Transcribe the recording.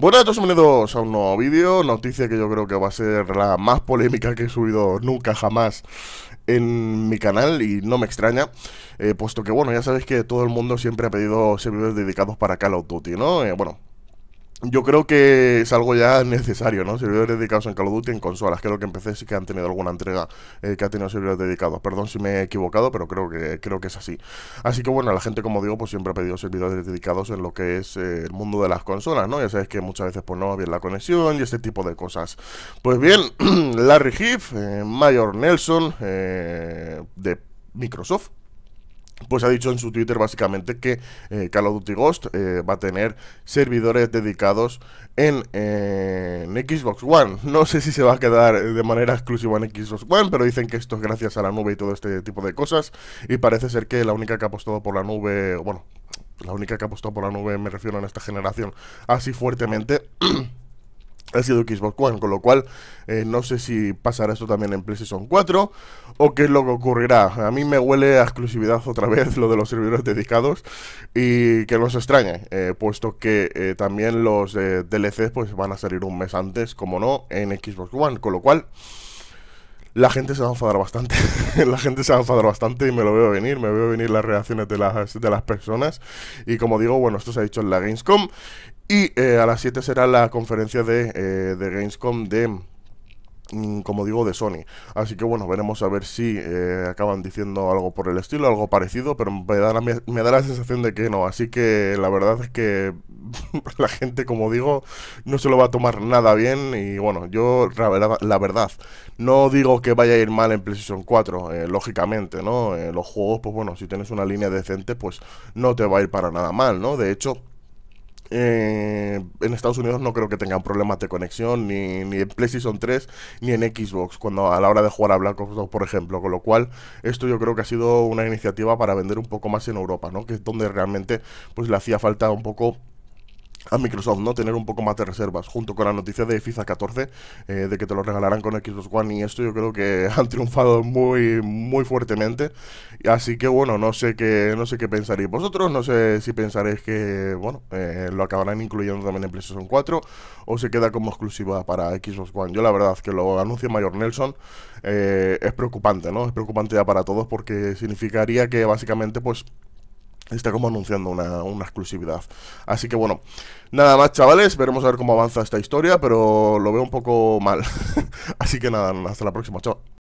Bueno, a todos bienvenidos a un nuevo vídeo, noticia que yo creo que va a ser la más polémica que he subido nunca jamás en mi canal y no me extraña, eh, puesto que bueno, ya sabéis que todo el mundo siempre ha pedido servidores dedicados para Call of Duty, ¿no? Eh, bueno, yo creo que es algo ya necesario, ¿no? Servidores dedicados en Call of Duty en consolas. Creo que empecé sí que han tenido alguna entrega eh, que ha tenido servidores dedicados. Perdón si me he equivocado, pero creo que creo que es así. Así que bueno, la gente, como digo, pues siempre ha pedido servidores dedicados en lo que es eh, el mundo de las consolas, ¿no? Ya sabes que muchas veces pues no va bien la conexión y este tipo de cosas. Pues bien, Larry Heath, eh, Mayor Nelson, de Microsoft pues ha dicho en su Twitter básicamente que eh, Call of Duty Ghost eh, va a tener servidores dedicados en, Xbox One. No sé si se va a quedar eh, de manera exclusiva en Xbox One, pero dicen que esto es gracias a la nube y todo este tipo de cosas. Y parece ser que la única que ha apostado por la nube, bueno, la única que ha apostado por la nube me refiero en esta generación así fuertemente. ha sido Xbox One, con lo cual eh, no sé si pasará esto también en PlayStation 4 o qué es lo que ocurrirá. A mí me huele a exclusividad otra vez lo de los servidores dedicados y que no se extrañe, eh, puesto que eh, también los DLCs pues, van a salir un mes antes, como no, en Xbox One, con lo cual la gente se va a enfadar bastante. la gente se va a enfadar bastante y me lo veo venir. Me veo venir las reacciones de las, personas. Y como digo, bueno, esto se ha dicho en la Gamescom. Y eh, a las 7 será la conferencia de, eh, de Gamescom de mm, como digo, de Sony. Así que bueno, veremos a ver si eh, acaban diciendo algo por el estilo, algo parecido, pero me da, me da la sensación de que no. Así que la verdad es que la gente, como digo, no se lo va a tomar nada bien. Y bueno, yo la verdad, no digo que vaya a ir mal en PlayStation 4, eh, lógicamente, ¿no? Eh, los juegos, pues bueno, si tienes una línea decente, pues no te va a ir para nada mal, ¿no? De hecho, eh, en Estados Unidos no creo que tengan problemas de conexión ni, ni, en PlayStation 3 ni en Xbox cuando a la hora de jugar a Black Ops 2 por ejemplo con lo cual esto yo creo que ha sido una iniciativa para vender un poco más en Europa no que es donde realmente pues le hacía falta un poco a Microsoft, ¿no? Tener un poco más de reservas. Junto con la noticia de FIFA 14, eh, de que te lo regalarán con Xbox One y esto, yo creo que han triunfado muy, muy fuertemente. Así que bueno, no sé qué, no sé qué pensaréis vosotros, no sé si pensaréis que, bueno, eh, lo acabarán incluyendo también en PlayStation 4 o se queda como exclusiva para Xbox One. Yo la verdad que lo anuncio Mayor Nelson eh, es preocupante, ¿no? Es preocupante ya para todos porque significaría que básicamente pues Está como anunciando una, exclusividad. Así que bueno, nada más chavales, veremos a ver cómo avanza esta historia, pero lo veo un poco mal. Así que nada, hasta la próxima, chao.